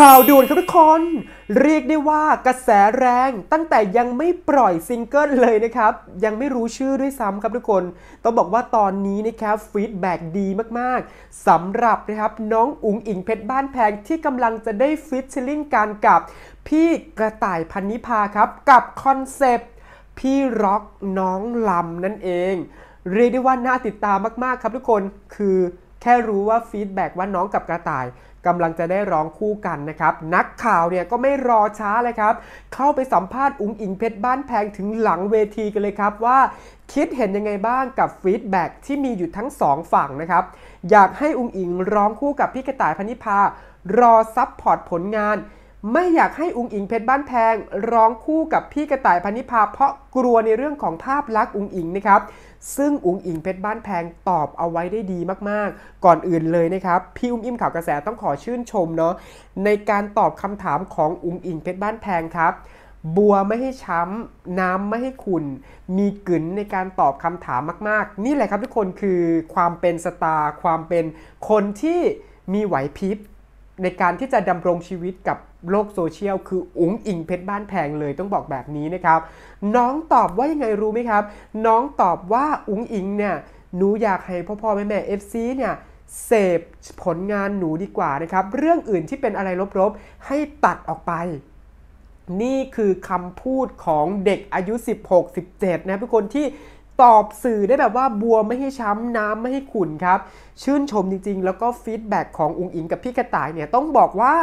ข่าวด่วนครับทุกคนเรียกได้ว่ากระแสแรงตั้งแต่ยังไม่ปล่อยซิงเกิลเลยนะครับ ยังไม่รู้ชื่อด้วยซ้ำครับทุกคน ต้องบอกว่าตอนนี้นะครับฟีดแบ็ดีมากๆสำหรับนะครับน้องอุ๋งอิงเพชรบ้านแพงที่กำลังจะได้ฟิชชลิ่งการกับพี่กระต่ายพันนิพาครับ กับคอนเซปต์พี่ร็อกน้องลำนั่นเอง เรียกได้ว่าน่าติดตามมากๆ ครับทุกคนคือแค่รู้ว่าฟีดแบ็ว่าน้องกับกระต่ายกำลังจะได้ร้องคู่กันนะครับ นักข่าวเนี่ยก็ไม่รอช้าเลยครับ เข้าไปสัมภาษณ์อุ้งอิงเพชรบ้านแพงถึงหลังเวทีกันเลยครับว่าคิดเห็นยังไงบ้างกับฟีดแบ็กที่มีอยู่ทั้งสองฝั่งนะครับ อยากให้อุ้งอิงร้องคู่กับพี่กระต่ายพนิพารอซับพอร์ตผลงาน ไม่อยากให้อุ้งอิงเพชรบ้านแพง ร้องคู่กับพี่กระต่ายพนิพาเพราะกลัวในเรื่องของภาพลักษณ์อุ้งอิงนะครับซึ่งอุ๋งอิงเพชรบ้านแพง ตอบเอาไว้ได้ดีมากๆ ก่อนอื่นเลยนะครับ พี่อุ้มอิ่มข่าวกระแสต้องขอชื่นชมเนาะในการตอบคำถามของอุ๋งอิงเพชรบ้านแพงครับบัวไม่ให้ช้ำน้ำไม่ให้ขุ่นมีกลืนในการตอบคำถามมากๆ นี่แหละครับทุกคนคือความเป็นสตาร์ความเป็นคนที่มีไหวพริบในการที่จะดำรงชีวิตกับโลกโซเชียล คืออุ้งอิงเพชรบ้านแพงเลยต้องบอกแบบนี้นะครับน้องตอบว่ายังไงรู้ไหมครับ น้องตอบว่าอุ้งอิงเนี่ยหนูอยากให้พ่อพ่อแม่แม่เอฟซีเนี่ยเสพผลงานหนูดีกว่านะครับเรื่องอื่นที่เป็นอะไรลบๆให้ตัดออกไป นี่คือคำพูดของเด็กอายุ 16-17นะทุกคนที่ตอบสื่อได้แบบว่าบัวไม่ให้ช้ำน้ำไม่ให้ขุ่นครับชื่นชมจริงๆ แล้วก็ฟีดแบ็ของอุงอิง กับพี่กระต่ายเนี่ยต้องบอกว่า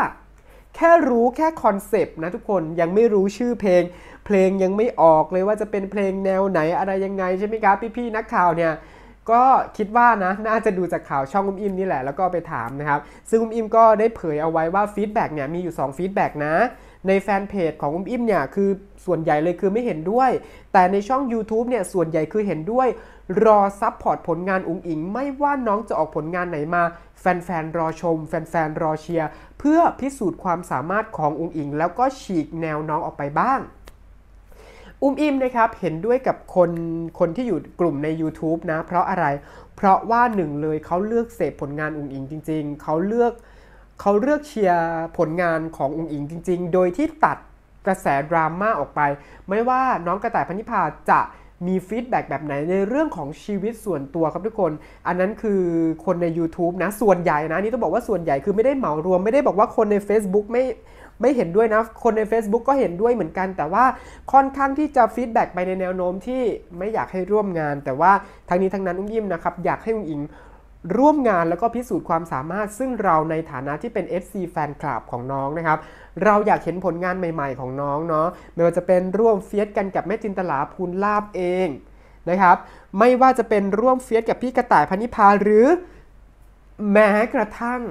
แค่รู้แค่คอนเซปต์นะทุกคนยังไม่รู้ชื่อเพลง เพลงยังไม่ออกเลยว่าจะเป็นเพลงแนวไหนอะไรยังไงใช่ไหมครับพี่ๆนักข่าวเนี่ยก็คิดว่านะน่าจะดูจากข่าวช่องอุ้มอิมนี่แหละแล้วก็ไปถามนะครับซึ่งอุ้มอิมก็ได้เผยเอาไว้ว่าฟีดแบ็กเนี่ยมีอยู่2ฟีดแบ็กนะในแฟนเพจ ของอุ้มอิมเนี่ยคือส่วนใหญ่เลยคือไม่เห็นด้วยแต่ในช่อง YouTube เนี่ยส่วนใหญ่คือเห็นด้วยรอซับพอร์ตผลงานอุ้งอิงไม่ว่าน้องจะออกผลงานไหนมาแฟนๆรอชม แฟนๆรอเชียร์เพื่อพิสูจน์ความสามารถของอุงอิง แล้วก็ฉีกแนวน้องออกไปบ้าง อุ้มอิมนะครับเห็นด้วยกับคนคนที่อยู่กลุ่มใน YouTube นะเพราะอะไรเพราะว่าหนึ่งเลยเขาเลือกเสพผลงานอุงอิงจริงๆเขาเลือกเขาเลือกเชียร์ผลงานของอุงอิงจริงๆ โดยที่ตัดกระแสดราม่าออกไป ไม่ว่าน้องกระต่ายพันิพาจะมีฟีดแบ็กแบบไหนในเรื่องของชีวิตส่วนตัวครับทุกคน อันนั้นคือคนใน YouTube นะ ส่วนใหญ่นะนี่ต้องบอกว่าส่วนใหญ่คือไม่ได้เหมารวมไม่ได้บอกว่าคนใน Facebook ไม่ไม่เห็นด้วยนะ คนใน Facebook ก็เห็นด้วยเหมือนกัน แต่ว่าค่อนข้างที่จะฟีดแบ็กไปในแนวโน้มที่ไม่อยากให้ร่วมงาน แต่ว่าทั้งนี้ทั้งนั้นอุ้งยิ้มนะครับอยากให้อุ้งอิงร่วมงานแล้วก็พิสูจน์ความสามารถ ซึ่งเราในฐานะที่เป็น FC แฟนคลับของน้องนะครับ เราอยากเห็นผลงานใหม่ๆของน้องเนาะ ไม่ว่าจะเป็นร่วมเฟียสกันกับแม่จินตลาภูลลาบเองนะครับ ไม่ว่าจะเป็นร่วมเฟียสกับพี่กระต่ายพนิพาหรือแม้กระทั่ง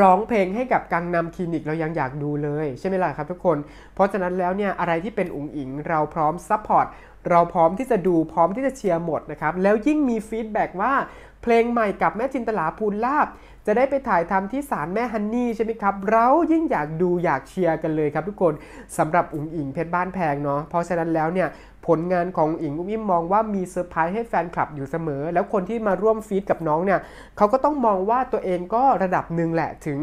ร้องเพลงให้กับกังนำคลินิกเรายังอยากดูเลย ใช่ไหมล่ะครับทุกคน เพราะฉะนั้นแล้วเนี่ยอะไรที่เป็นอุ๋งอิงเราพร้อมซัพพอร์ต เราพร้อมที่จะดูพร้อมที่จะเชียร์หมดนะครับ แล้วยิ่งมีฟีดแบ็กว่าเพลงใหม่กับแม่จินตลาภูลลาบ จะได้ไปถ่ายทำที่ศาลแม่ฮันนี่ใช่ไหมครับ เรายิ่งอยากดูอยากเชียร์กันเลยครับทุกคนสำหรับอุ๋งอิงเพชรบ้านแพงเนาะเพราะฉะนั้นแล้วเนี่ยผลงานของอิงอุ้มอิมมองว่ามีเซอร์ไพรส์ให้แฟนคลับอยู่เสมอ แล้วคนที่มาร่วมฟีดกับน้องเนี่ยเขาก็ต้องมองว่าตัวเองก็ระดับหนึ่งแหละถึง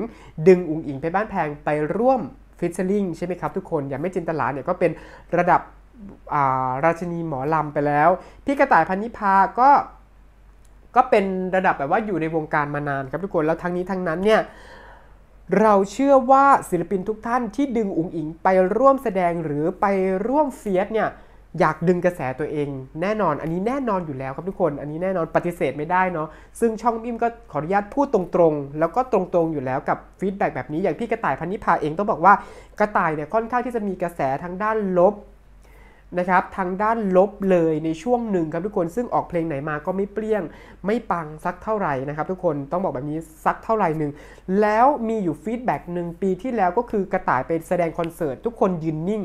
ดึงอุ๋งอิงเพชรบ้านแพงไปร่วมฟิชเชอร์ลิงใช่ไหมครับทุกคนอย่างไม่จินตลาเนี่ยก็เป็นระดับาราชินีหมอลำไปแล้วพี่กระต่ายพันนิพาก็ก็เป็นระดับแบบว่าอยู่ในวงการมานานครับทุกคนแล้วทั้งนี้ทั้งนั้นเนี่ยเราเชื่อว่าศิลปินทุกท่านที่ดึงอุ๋งอิงไปร่วมแสดงหรือไปร่วมเฟียสเนี่ยอยากดึงกระแสตัวเอง แน่นอนอันนี้แน่นอนอยู่แล้วครับทุกคนอันนี้แน่นอนปฏิเสธไม่ได้เนาะซึ่งช่องอิมก็ขออนุญาตพูดตรงๆ แล้วก็ตรงๆอยู่แล้วกับฟีดแบ็แบบนี้ อย่างพี่กระต่ายพันนิพาเองต้องบอกว่ากระต่ายเนี่ยค่อนข้างที่จะมีกระแสทางด้านลบนะครับทางด้านลบเลยในช่วงหนึ่งครับทุกคนซึ่งออกเพลงไหนมาก็ไม่เปรี้ยง ไม่ปังสักเท่าไหร่นะครับ ทุกคนต้องบอกแบบนี้สักเท่าไหร่หนึ่ง แล้วมีอยู่ฟีดแบ็กหนึ่งปีที่แล้วก็คือกระต่าย ไปแสดงคอนเสิร์ต ทุกคนยืนนิ่ง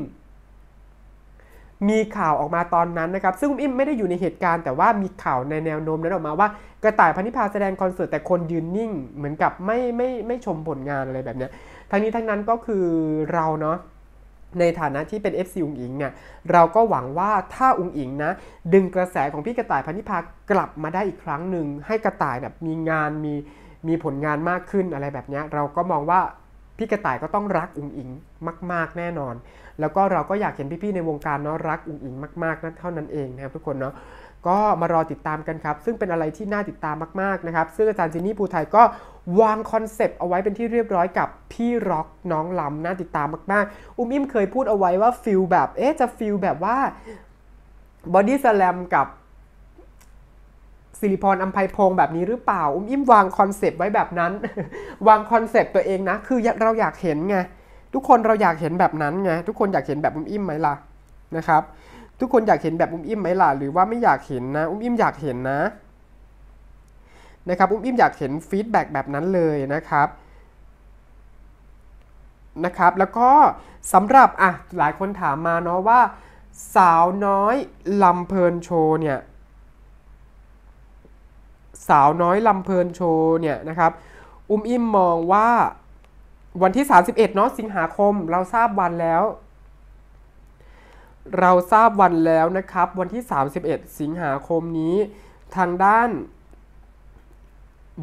มีข่าวออกมาตอนนั้นนะครับ ซึ่งอิ่มไม่ได้อยู่ในเหตุการณ์แต่ว่ามีข่าวในแนวโน้มนั้นออกมาว่ากระต่ายพันธิพาแสดงคอนเสิร์ตแต่คนยืนนิ่งเหมือนกับไม่ไม่ไม่ชมผลงานอะไรแบบนี้ทั้งนี้ทั้งนั้นก็คือเราเนาะในฐานะที่เป็น FC อุงอิงเนี่ยเราก็หวังว่าถ้าอุงอิงนะดึงกระแสของพี่กระต่ายพันธิพากลับมาได้อีกครั้งหนึ่งให้กระต่ายแบบมีงานมีมีผลงานมากขึ้น อะไรแบบนี้เราก็มองว่าพี่กระต่ายก็ต้องรักอุงอิงมากๆ แน่นอน แล้วก็เราก็อยากเห็นพี่ๆในวงการเนาะรักอุงอิงมากๆนั่นเท่านั้นเองนะครับทุกคนเนาะก็มารอติดตามกันครับซึ่งเป็นอะไรที่น่าติดตามมากๆนะครับซึ่งอาจารย์จินนี่ภูไทยก็วางคอนเซปต์เอาไว้เป็นที่เรียบร้อยกับพี่ร็อกน้องลำน่าติดตามมากๆ อุ้มอิ่มเคยพูดเอาไว้ว่าฟิลแบบ เอ๊ะ จะฟิลแบบว่าบอดี้สแลมกับสิริพรอัมไพพงแบบนี้หรือเปล่า อุ้มอิ่มวางคอนเซปต์ไว้แบบนั้น วางคอนเซปต์ตัวเองนะ คือเราอยากเห็นไง ทุกคนเราอยากเห็นแบบนั้นไง ทุกคนอยากเห็นแบบอุ้มอิ่มไหมล่ะ นะครับ ทุกคนอยากเห็นแบบอุ้มอิ่มไหมล่ะ หรือว่าไม่อยากเห็นนะ อุ้มอิ่มอยากเห็นนะนะครับ อุ้มอิ่มอยากเห็นฟีดแบ็กแบบนั้นเลยนะครับ นะครับ แล้วก็สำหรับอ่ะ หลายคนถามมาเนาะว่าสาวน้อยลำเพลินโชว์เนี่ย สาวน้อยลำเพลินโชว์เนี่ยนะครับ อุ้มอิ่มมองว่าวันที่ 31เนาะสิงหาคมเราทราบวันแล้ว เราทราบวันแล้วนะครับ วันที่ 31 สิงหาคมนี้ทางด้าน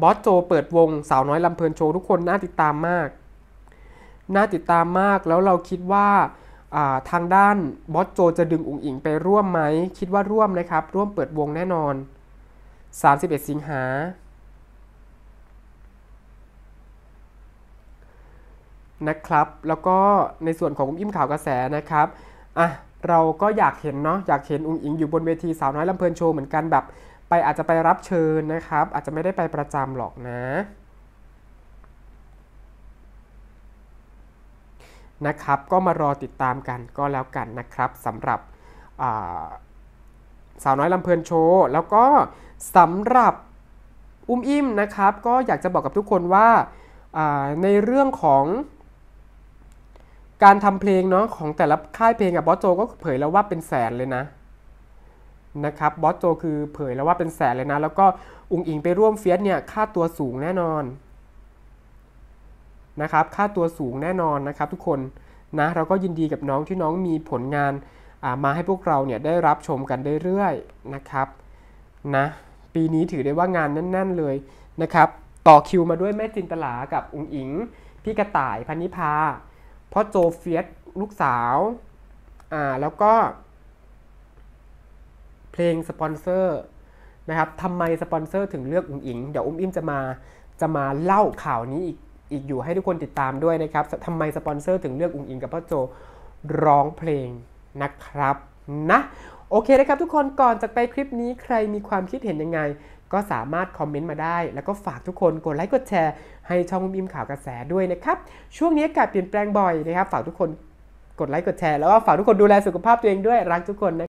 บอสโจเปิดวง สาวน้อยลำเพลินโชว์ ทุกคนน่าติดตามมาก น่าติดตามมากแล้วเราคิดว่าทางด้านบอสโจจะดึงอุ๋งอิงไปร่วมไหมคิดว่าร่วมนะครับร่วมเปิดวงแน่นอน 31 สิงหานะครับแล้วก็ในส่วนของอุ้มอิ่มข่าวกระแสนะครับอ่ะเราก็อยากเห็นเนาะอยากเห็นอุ๋งอิงอยู่บนเวทีสาวน้อยลำเพลินโชว์เหมือนกันแบบไปอาจจะไปรับเชิญนะครับอาจจะไม่ได้ไปประจำหรอกนะนะครับ ก็มารอติดตามกันก็แล้วกันนะครับสำหรับสาวน้อยลำเพลินโชว์แล้วก็สำหรับอุ้มอิ่มนะครับ ก็อยากจะบอกกับทุกคนว่าในเรื่องของ การทำเพลงเนาะของแต่ละค่ายเพลงกับบอสโจก็เผยแล้วว่าเป็นแสนเลยนะนะครับ บอสโจคือเผยแล้วว่าเป็นแสนเลยนะ แล้วก็ อุงอิง ไปร่วมเฟียสเนี่ย ค่าตัวสูงแน่นอน นะครับ ค่าตัวสูงแน่นอนนะครับทุกคน นะ เราก็ยินดีกับน้องที่น้องมีผลงาน มาให้พวกเราเนี่ย ได้รับชมกันเรื่อยๆ นะครับ นะ ปีนี้ถือได้ว่างานแน่นๆ เลยนะครับ ต่อคิวมาด้วยแม่จินตลากับอุงอิง พี่กระต่ายพันนิพา พ่อโจเฟียสลูกสาว อ่า แล้วก็ลงสปอนเซอร์นะครับทำไมสปอนเซอร์ถึงเลือกอุ้มอิงเดี๋ยวอุ้มอิมจะมาจะมาเล่าข่าวนี้อีกอีกอยู่ให้ทุกคนติดตามด้วยนะครับทำไมสปอนเซอร์ถึงเลือกอุ้งอิงกับพ่อโจร้องเพลงนะครับนะโอเคนะครับทุกคนก่อนจากไปคลิปนี้ใครมีความคิดเห็นยังไงก็สามารถคอมเมนต์มาได้แล้วก็ฝากทุกคนกดไลค์กดแชร์ให้ช่องอุ้มอิมข่าวกระแสด้วยนะครับช่วงนี้อากาศเปลี่ยนแปลงบ่อยนะครับ ฝากทุกคนกดไลค์กดแชร์แล้วก็ฝากทุกคนดูแลสุขภาพตัวเองด้วยรักทุกคนนะ